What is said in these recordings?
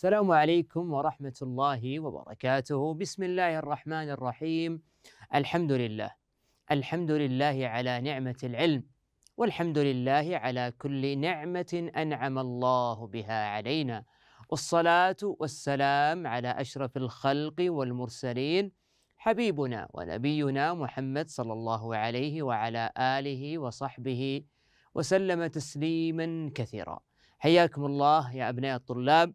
السلام عليكم ورحمة الله وبركاته بسم الله الرحمن الرحيم الحمد لله الحمد لله على نعمة العلم والحمد لله على كل نعمة أنعم الله بها علينا والصلاة والسلام على أشرف الخلق والمرسلين حبيبنا ونبينا محمد صلى الله عليه وعلى آله وصحبه وسلم تسليما كثيرا حياكم الله يا أبناء الطلاب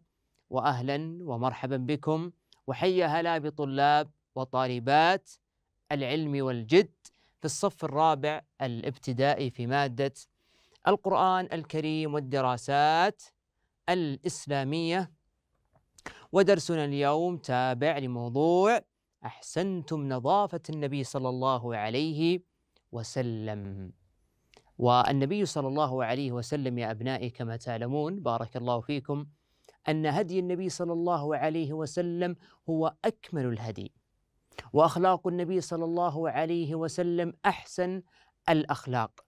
واهلا ومرحبا بكم وحيا هلا بطلاب وطالبات العلم والجد في الصف الرابع الابتدائي في ماده القران الكريم والدراسات الاسلاميه ودرسنا اليوم تابع لموضوع احسنتم نظافه النبي صلى الله عليه وسلم والنبي صلى الله عليه وسلم يا ابنائي كما تعلمون بارك الله فيكم ان هدي النبي صلى الله عليه وسلم هو اكمل الهدي واخلاق النبي صلى الله عليه وسلم احسن الاخلاق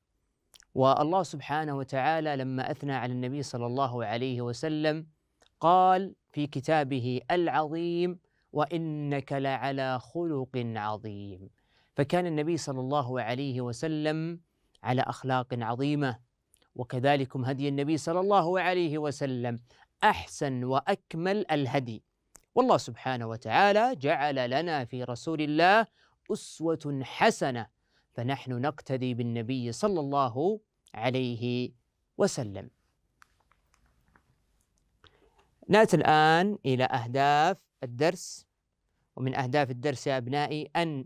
والله سبحانه وتعالى لما اثنى على النبي صلى الله عليه وسلم قال في كتابه العظيم وانك لعلى خلق عظيم فكان النبي صلى الله عليه وسلم على اخلاق عظيمه وكذلكم هدي النبي صلى الله عليه وسلم احسن واكمل الهدي والله سبحانه وتعالى جعل لنا في رسول الله اسوه حسنه فنحن نقتدي بالنبي صلى الله عليه وسلم ناتي الان الى اهداف الدرس ومن اهداف الدرس يا ابنائي ان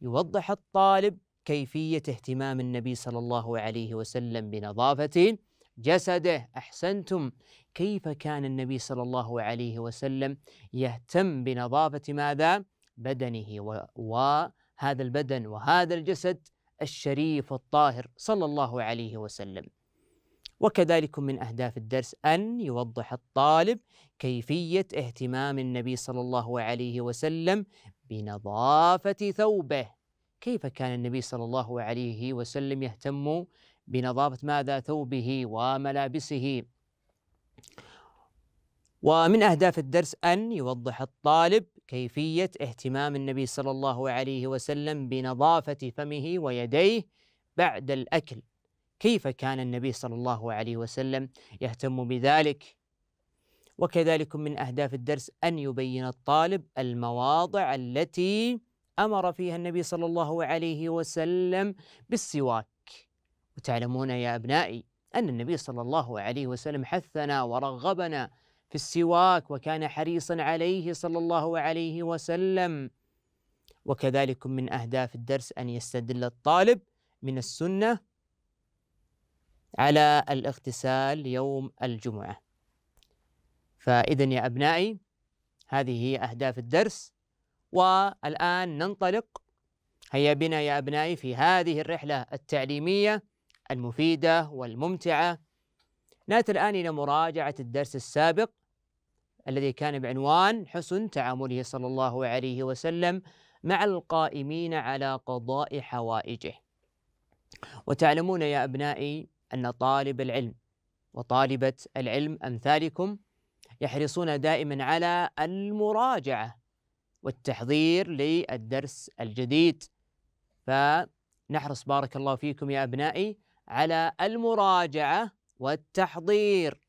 يوضح الطالب كيفيه اهتمام النبي صلى الله عليه وسلم بنظافته جسده احسنتم كيف كان النبي صلى الله عليه وسلم يهتم بنظافه ماذا بدنه وهذا البدن وهذا الجسد الشريف الطاهر صلى الله عليه وسلم وكذلك من اهداف الدرس ان يوضح الطالب كيفيه اهتمام النبي صلى الله عليه وسلم بنظافه ثوبه كيف كان النبي صلى الله عليه وسلم يهتم بنظافة ماذا ثوبه وملابسه ومن أهداف الدرس أن يوضح الطالب كيفية اهتمام النبي صلى الله عليه وسلم بنظافة فمه ويديه بعد الأكل كيف كان النبي صلى الله عليه وسلم يهتم بذلك وكذلك من أهداف الدرس أن يبين الطالب المواضع التي أمر فيها النبي صلى الله عليه وسلم بالسواك وتعلمون يا أبنائي أن النبي صلى الله عليه وسلم حثنا ورغبنا في السواك وكان حريصا عليه صلى الله عليه وسلم وكذلك من أهداف الدرس أن يستدل الطالب من السنة على الاغتسال يوم الجمعة فإذا يا أبنائي هذه هي أهداف الدرس والآن ننطلق هيا بنا يا أبنائي في هذه الرحلة التعليمية المفيدة والممتعة نأتي الآن إلى مراجعة الدرس السابق الذي كان بعنوان حسن تعامله صلى الله عليه وسلم مع القائمين على قضاء حوائجه وتعلمون يا أبنائي أن طالب العلم وطالبة العلم أمثالكم يحرصون دائما على المراجعة والتحضير للدرس الجديد فنحرص بارك الله فيكم يا أبنائي على المراجعه والتحضير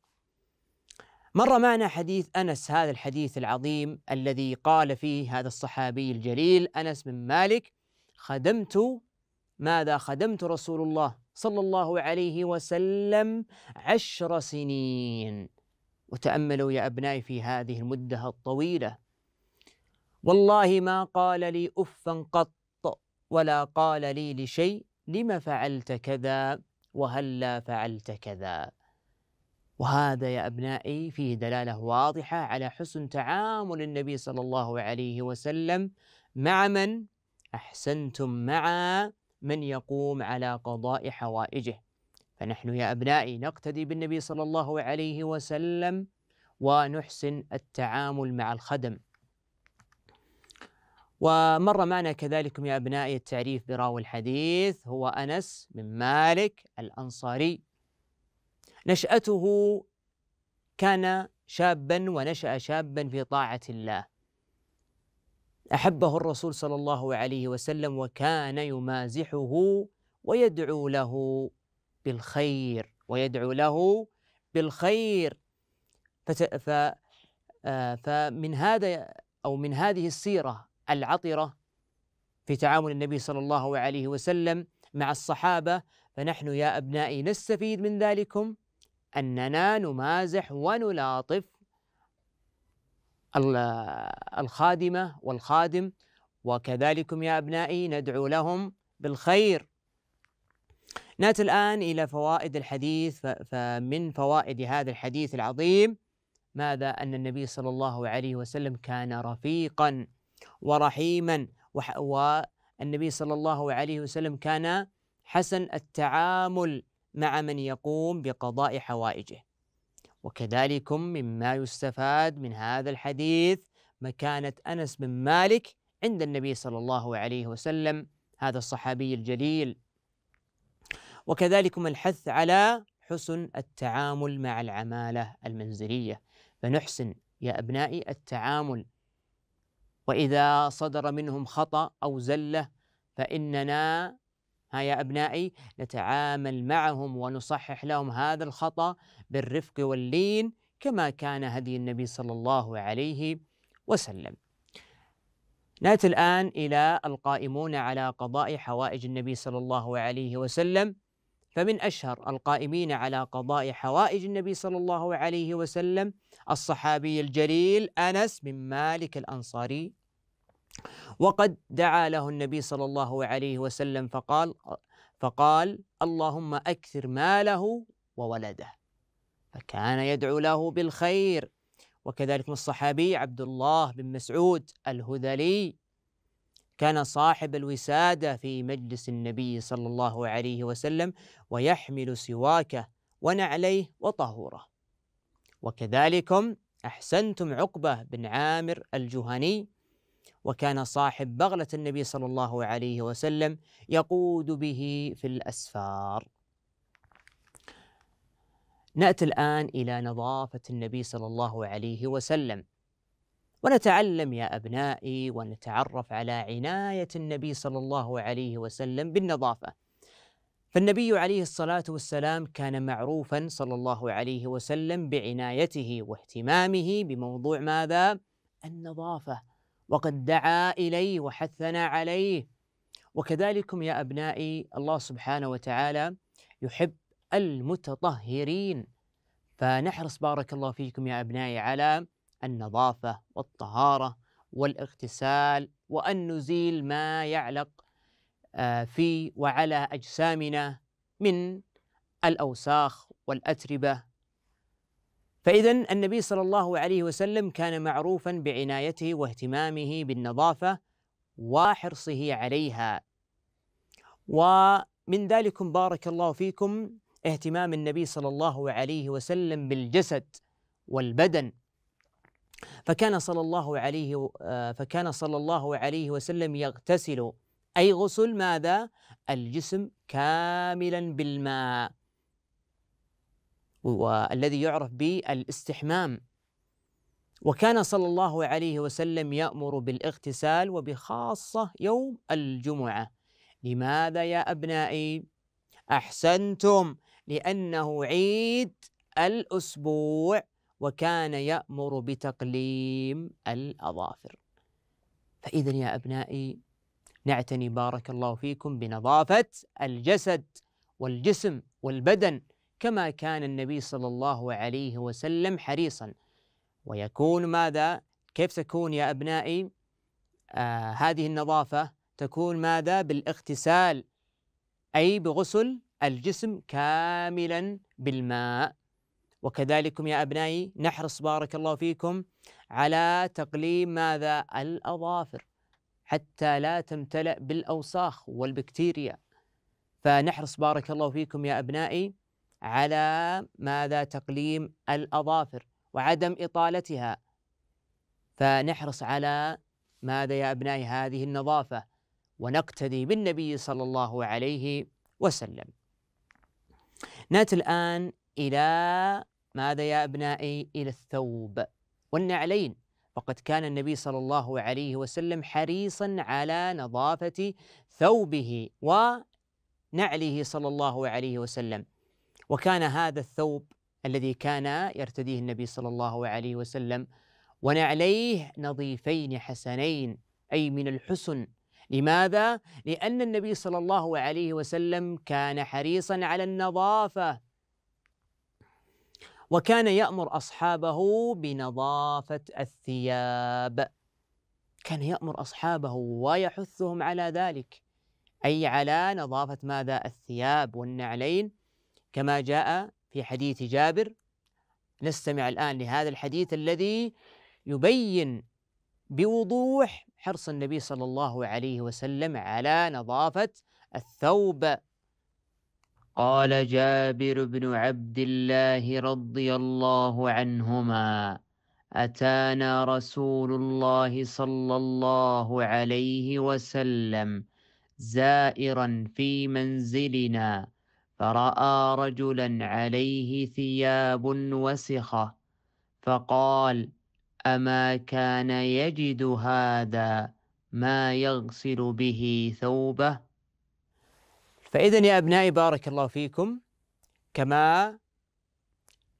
مر معنا حديث انس هذا الحديث العظيم الذي قال فيه هذا الصحابي الجليل انس بن مالك خدمت ماذا خدمت رسول الله صلى الله عليه وسلم عشر سنين وتاملوا يا ابنائي في هذه المده الطويله والله ما قال لي افا قط ولا قال لي لشيء لم فعلت كذا وهلا فعلت كذا وهذا يا أبنائي فيه دلالة واضحة على حسن تعامل النبي صلى الله عليه وسلم مع من أحسنتم مع من يقوم على قضاء حوائجه فنحن يا أبنائي نقتدي بالنبي صلى الله عليه وسلم ونحسن التعامل مع الخدم ومر معنا كذلك يا أبنائي التعريف براوي الحديث هو أنس بن مالك الأنصاري نشأته كان شابا ونشأ شابا في طاعة الله أحبه الرسول صلى الله عليه وسلم وكان يمازحه ويدعو له بالخير ويدعو له بالخير فت... ف... آه، فمن هذا أو من هذه السيرة العطرة في تعامل النبي صلى الله عليه وسلم مع الصحابة فنحن يا أبنائي نستفيد من ذلكم أننا نمازح ونلاطف الخادمة والخادم وكذلكم يا أبنائي ندعو لهم بالخير ناتي الآن إلى فوائد الحديث فمن فوائد هذا الحديث العظيم ماذا أن النبي صلى الله عليه وسلم كان رفيقا ورحيما والنبي صلى الله عليه وسلم كان حسن التعامل مع من يقوم بقضاء حوائجه وكذلك مما يستفاد من هذا الحديث مكانة أنس بن مالك عند النبي صلى الله عليه وسلم هذا الصحابي الجليل وكذلك الحث على حسن التعامل مع العمالة المنزلية فنحسن يا أبنائي التعامل وإذا صدر منهم خطأ أو زلة فإننا ها يا أبنائي نتعامل معهم ونصحح لهم هذا الخطأ بالرفق واللين كما كان هدي النبي صلى الله عليه وسلم ناتي الآن إلى القائمون على قضاء حوائج النبي صلى الله عليه وسلم فمن أشهر القائمين على قضاء حوائج النبي صلى الله عليه وسلم الصحابي الجليل أنس بن مالك الأنصاري وقد دعا له النبي صلى الله عليه وسلم فقال فقال اللهم أكثر ماله وولده فكان يدعو له بالخير وكذلك من الصحابي عبد الله بن مسعود الهذلي كان صاحب الوسادة في مجلس النبي صلى الله عليه وسلم ويحمل سواكه ونعليه وطهوره وكذلكم أحسنتم عقبة بن عامر الجهني وكان صاحب بغلة النبي صلى الله عليه وسلم يقود به في الأسفار نأتي الآن إلى نظافة النبي صلى الله عليه وسلم ونتعلم يا أبنائي ونتعرف على عناية النبي صلى الله عليه وسلم بالنظافة فالنبي عليه الصلاة والسلام كان معروفا صلى الله عليه وسلم بعنايته واهتمامه بموضوع ماذا؟ النظافة وقد دعا إليه وحثنا عليه وكذلكم يا أبنائي الله سبحانه وتعالى يحب المتطهرين فنحرص بارك الله فيكم يا أبنائي على النظافة والطهارة والاغتسال وأن نزيل ما يعلق آه، في وعلى أجسامنا من الأوساخ والأتربة فإذا النبي صلى الله عليه وسلم كان معروفا بعنايته واهتمامه بالنظافة وحرصه عليها ومن ذلكم بارك الله فيكم اهتمام النبي صلى الله عليه وسلم بالجسد والبدن فكان صلى الله عليه آه، فكان صلى الله عليه وسلم يغتسل أي غسل ماذا؟ الجسم كاملا بالماء والذي يعرف بالاستحمام وكان صلى الله عليه وسلم يأمر بالاغتسال وبخاصة يوم الجمعة لماذا يا أبنائي؟ أحسنتم لأنه عيد الأسبوع وكان يأمر بتقليم الأظافر فإذا يا أبنائي نعتني بارك الله فيكم بنظافة الجسد والجسم والبدن كما كان النبي صلى الله عليه وسلم حريصا ويكون ماذا كيف تكون يا أبنائي آه هذه النظافة تكون ماذا بالاغتسال أي بغسل الجسم كاملا بالماء وكذلكم يا أبنائي نحرص بارك الله فيكم على تقليم ماذا الأظافر حتى لا تمتلئ بالأوساخ والبكتيريا فنحرص بارك الله فيكم يا أبنائي على ماذا تقليم الأظافر وعدم إطالتها فنحرص على ماذا يا أبنائي هذه النظافة ونقتدي بالنبي صلى الله عليه وسلم نأتي الآن إلى ماذا يا أبنائي إلى الثوب والنعلين فقد كان النبي صلى الله عليه وسلم حريصا على نظافة ثوبه ونعله صلى الله عليه وسلم وكان هذا الثوب الذي كان يرتديه النبي صلى الله عليه وسلم ونعليه نظيفين حسنين أي من الحسن لماذا؟ لأن النبي صلى الله عليه وسلم كان حريصا على النظافة وكان يأمر أصحابه بنظافة الثياب كان يأمر أصحابه ويحثهم على ذلك أي على نظافة ماذا الثياب والنعلين كما جاء في حديث جابر نستمع الآن لهذا الحديث الذي يبين بوضوح حرص النبي صلى الله عليه وسلم على نظافة الثوب قال جابر بن عبد الله رضي الله عنهما أتانا رسول الله صلى الله عليه وسلم زائرا في منزلنا فرأى رجلا عليه ثياب وسخة فقال أما كان يجد هذا ما يغسل به ثوبه فإذا يا أبنائي بارك الله فيكم كما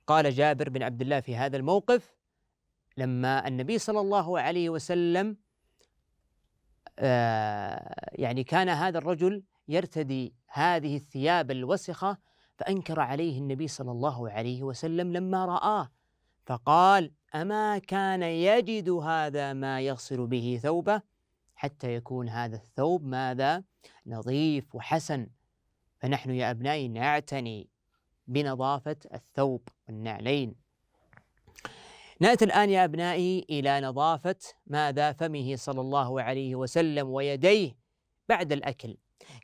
قال جابر بن عبد الله في هذا الموقف لما النبي صلى الله عليه وسلم آه يعني كان هذا الرجل يرتدي هذه الثياب الوسخة فأنكر عليه النبي صلى الله عليه وسلم لما رآه فقال أما كان يجد هذا ما يغسل به ثوبه حتى يكون هذا الثوب ماذا نظيف وحسن فنحن يا أبنائي نعتني بنظافة الثوب والنعلين نأتي الآن يا أبنائي إلى نظافة ماذا فمه صلى الله عليه وسلم ويديه بعد الأكل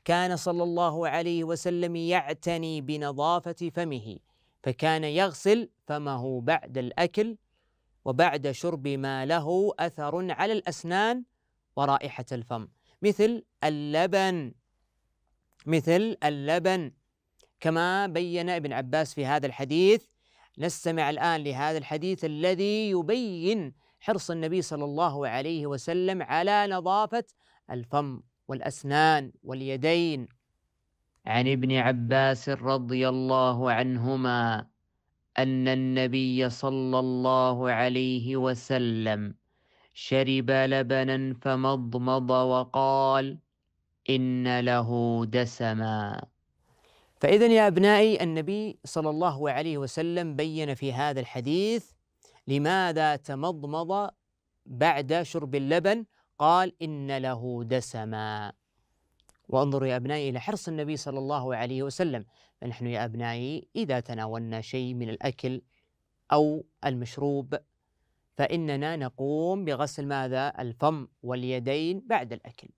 كان صلى الله عليه وسلم يعتني بنظافة فمه فكان يغسل فمه بعد الأكل وبعد شرب ما له أثر على الأسنان ورائحة الفم مثل اللبن مثل اللبن كما بين ابن عباس في هذا الحديث نستمع الآن لهذا الحديث الذي يبين حرص النبي صلى الله عليه وسلم على نظافة الفم والأسنان واليدين عن ابن عباس رضي الله عنهما أن النبي صلى الله عليه وسلم شرب لبنا فمضمض وقال: إن له دسما فإذا يا أبنائي النبي صلى الله عليه وسلم بين في هذا الحديث لماذا تمضمض بعد شرب اللبن قال إن له دسما وانظروا يا أبنائي إلى حرص النبي صلى الله عليه وسلم فنحن يا أبنائي إذا تناولنا شيء من الأكل أو المشروب فإننا نقوم بغسل ماذا؟ الفم واليدين بعد الأكل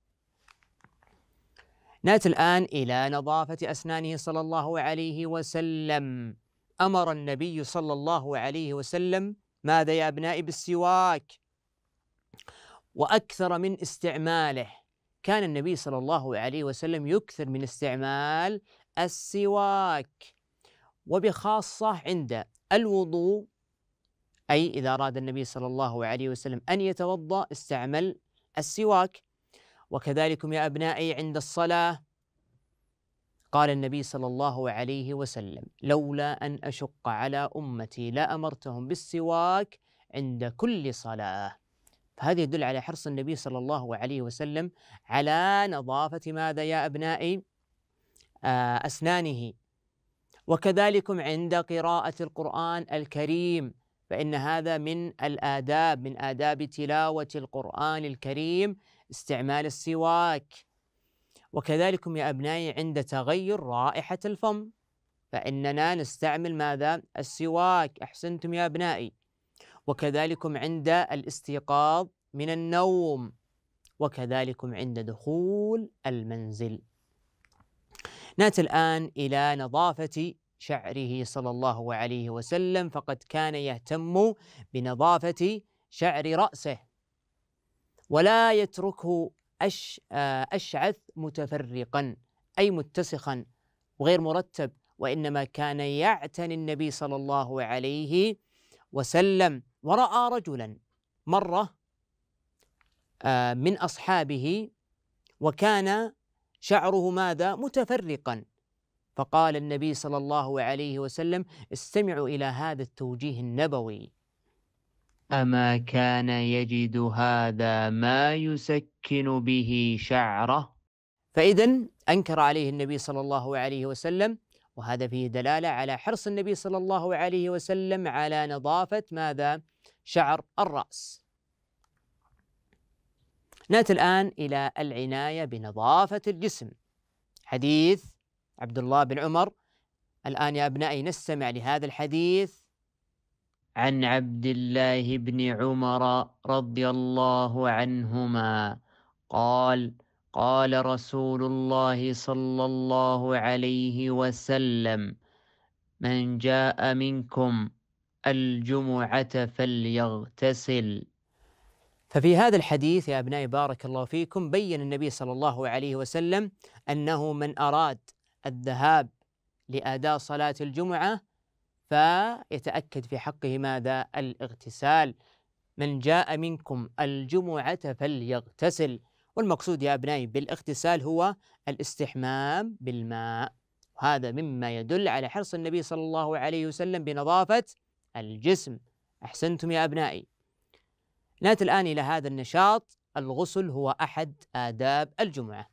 ناتي الآن إلى نظافة أسنانه صلى الله عليه وسلم أمر النبي صلى الله عليه وسلم ماذا يا أبنائي بالسواك وأكثر من استعماله كان النبي صلى الله عليه وسلم يكثر من استعمال السواك وبخاصة عند الوضوء أي إذا أراد النبي صلى الله عليه وسلم أن يتوضأ استعمل السواك وكذلكم يا أبنائي عند الصلاة قال النبي صلى الله عليه وسلم لولا أن أشق على أمتي لأمرتهم بالسواك عند كل صلاة فهذا يدل على حرص النبي صلى الله عليه وسلم على نظافة ماذا يا أبنائي آه، أسنانه وكذلكم عند قراءة القرآن الكريم فإن هذا من الآداب من آداب تلاوة القرآن الكريم استعمال السواك وكذلكم يا أبنائي عند تغير رائحة الفم فإننا نستعمل ماذا؟ السواك أحسنتم يا أبنائي وكذلكم عند الاستيقاظ من النوم وكذلكم عند دخول المنزل ناتي الآن إلى نظافة شعره صلى الله عليه وسلم فقد كان يهتم بنظافة شعر رأسه ولا يتركه أش آه، أشعث متفرقا أي متسخا وغير مرتب وإنما كان يعتني النبي صلى الله عليه وسلم ورأى رجلا مرة آه، من أصحابه وكان شعره ماذا متفرقا فقال النبي صلى الله عليه وسلم استمعوا إلى هذا التوجيه النبوي أما كان يجد هذا ما يسكن به شعره فإذا أنكر عليه النبي صلى الله عليه وسلم وهذا فيه دلالة على حرص النبي صلى الله عليه وسلم على نظافة ماذا؟ شعر الرأس نأتي الآن إلى العناية بنظافة الجسم حديث عبد الله بن عمر الآن يا أبنائي نستمع لهذا الحديث عن عبد الله بن عمر رضي الله عنهما قال قال رسول الله صلى الله عليه وسلم من جاء منكم الجمعة فليغتسل ففي هذا الحديث يا أبنائي بارك الله فيكم بين النبي صلى الله عليه وسلم أنه من أراد الذهاب لأداء صلاة الجمعة فيتأكد في حقه ماذا؟ الاغتسال من جاء منكم الجمعة فليغتسل والمقصود يا أبنائي بالاغتسال هو الاستحمام بالماء وهذا مما يدل على حرص النبي صلى الله عليه وسلم بنظافة الجسم أحسنتم يا أبنائي نأتي الآن إلى هذا النشاط الغسل هو أحد آداب الجمعة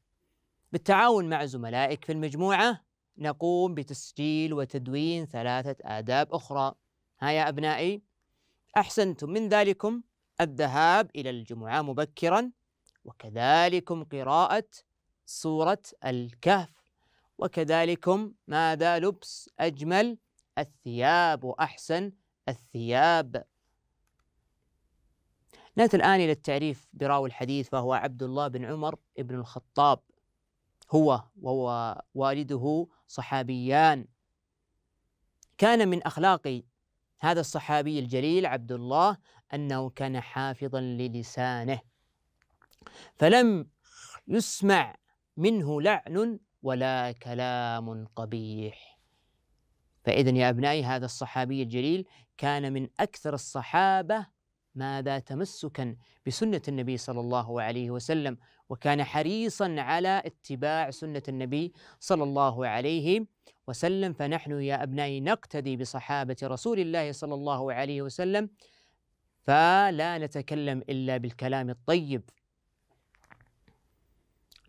بالتعاون مع زملائك في المجموعة نقوم بتسجيل وتدوين ثلاثة آداب أخرى ها يا أبنائي أحسنتم من ذلكم الذهاب إلى الجمعة مبكرا وكذلكم قراءة سورة الكهف وكذلكم ماذا لبس أجمل الثياب وأحسن الثياب نأتي الآن إلى التعريف براوي الحديث فهو عبد الله بن عمر بن الخطاب هو ووالده صحابيان كان من أخلاق هذا الصحابي الجليل عبد الله أنه كان حافظا للسانه فلم يسمع منه لعن ولا كلام قبيح فإذا يا أبنائي هذا الصحابي الجليل كان من أكثر الصحابة ماذا تمسكا بسنة النبي صلى الله عليه وسلم وكان حريصا على اتباع سنة النبي صلى الله عليه وسلم فنحن يا أبنائي نقتدي بصحابة رسول الله صلى الله عليه وسلم فلا نتكلم إلا بالكلام الطيب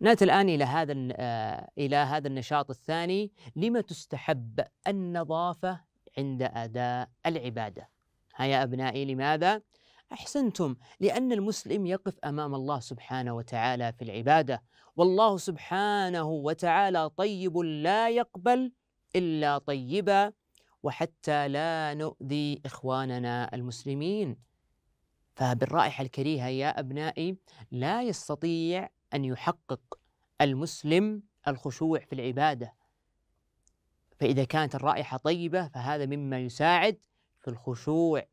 نأتي الآن إلى هذا آه، إلى هذا النشاط الثاني لما تستحب النظافة عند أداء العبادة هيا أبنائي لماذا؟ احسنتم لان المسلم يقف امام الله سبحانه وتعالى في العباده والله سبحانه وتعالى طيب لا يقبل الا طيبا وحتى لا نؤذي اخواننا المسلمين فبالرائحه الكريهه يا ابنائي لا يستطيع ان يحقق المسلم الخشوع في العباده فاذا كانت الرائحه طيبه فهذا مما يساعد في الخشوع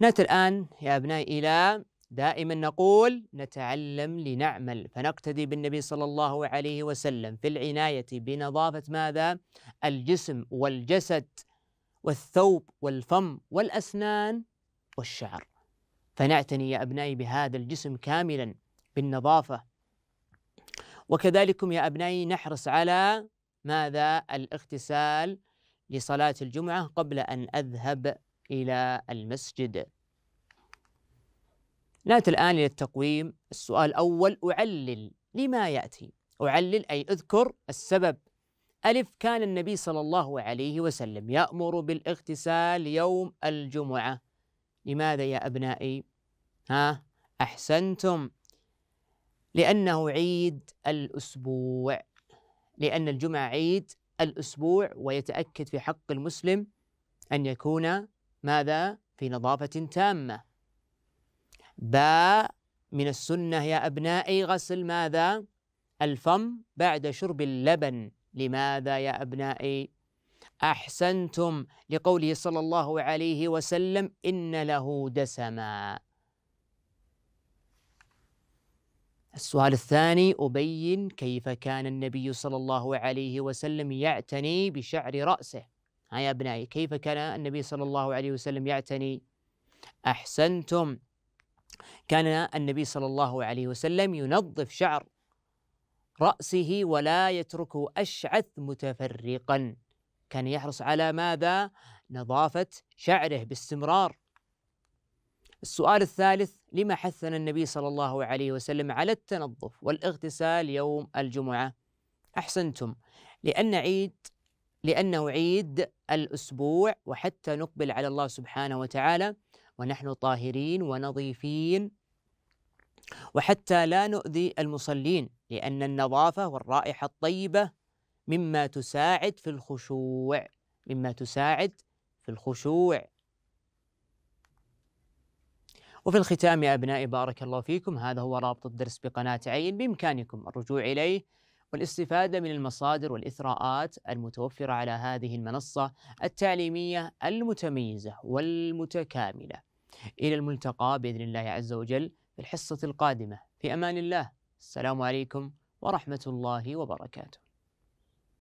نأتي الآن يا أبنائي إلى دائما نقول نتعلم لنعمل فنقتدي بالنبي صلى الله عليه وسلم في العناية بنظافة ماذا؟ الجسم والجسد والثوب والفم والأسنان والشعر فنعتني يا أبنائي بهذا الجسم كاملا بالنظافة وكذلكم يا أبنائي نحرص على ماذا؟ الاغتسال لصلاة الجمعة قبل أن أذهب إلى المسجد نأتي الآن إلى التقويم السؤال الأول أعلل لما يأتي أعلل أي أذكر السبب ألف كان النبي صلى الله عليه وسلم يأمر بالاغتسال يوم الجمعة لماذا يا أبنائي؟ ها أحسنتم لأنه عيد الأسبوع لأن الجمعة عيد الأسبوع ويتأكد في حق المسلم أن يكون ماذا؟ في نظافة تامة باء من السنة يا أبنائي غسل ماذا؟ الفم بعد شرب اللبن لماذا يا أبنائي؟ أحسنتم لقوله صلى الله عليه وسلم إن له دسما السؤال الثاني أبين كيف كان النبي صلى الله عليه وسلم يعتني بشعر رأسه ها يا أبنائي كيف كان النبي صلى الله عليه وسلم يعتني أحسنتم كان النبي صلى الله عليه وسلم ينظف شعر رأسه ولا يتركه أشعث متفرقا كان يحرص على ماذا؟ نظافة شعره باستمرار السؤال الثالث لما حثنا النبي صلى الله عليه وسلم على التنظف والاغتسال يوم الجمعة؟ أحسنتم لأن عيد لأنه عيد الأسبوع وحتى نقبل على الله سبحانه وتعالى ونحن طاهرين ونظيفين وحتى لا نؤذي المصلين لأن النظافة والرائحة الطيبة مما تساعد في الخشوع مما تساعد في الخشوع وفي الختام يا أبنائي بارك الله فيكم هذا هو رابط الدرس بقناة عين بإمكانكم الرجوع إليه والاستفادة من المصادر والإثراءات المتوفرة على هذه المنصة التعليمية المتميزة والمتكاملة إلى الملتقى بإذن الله عز وجل في الحصة القادمة في أمان الله السلام عليكم ورحمة الله وبركاته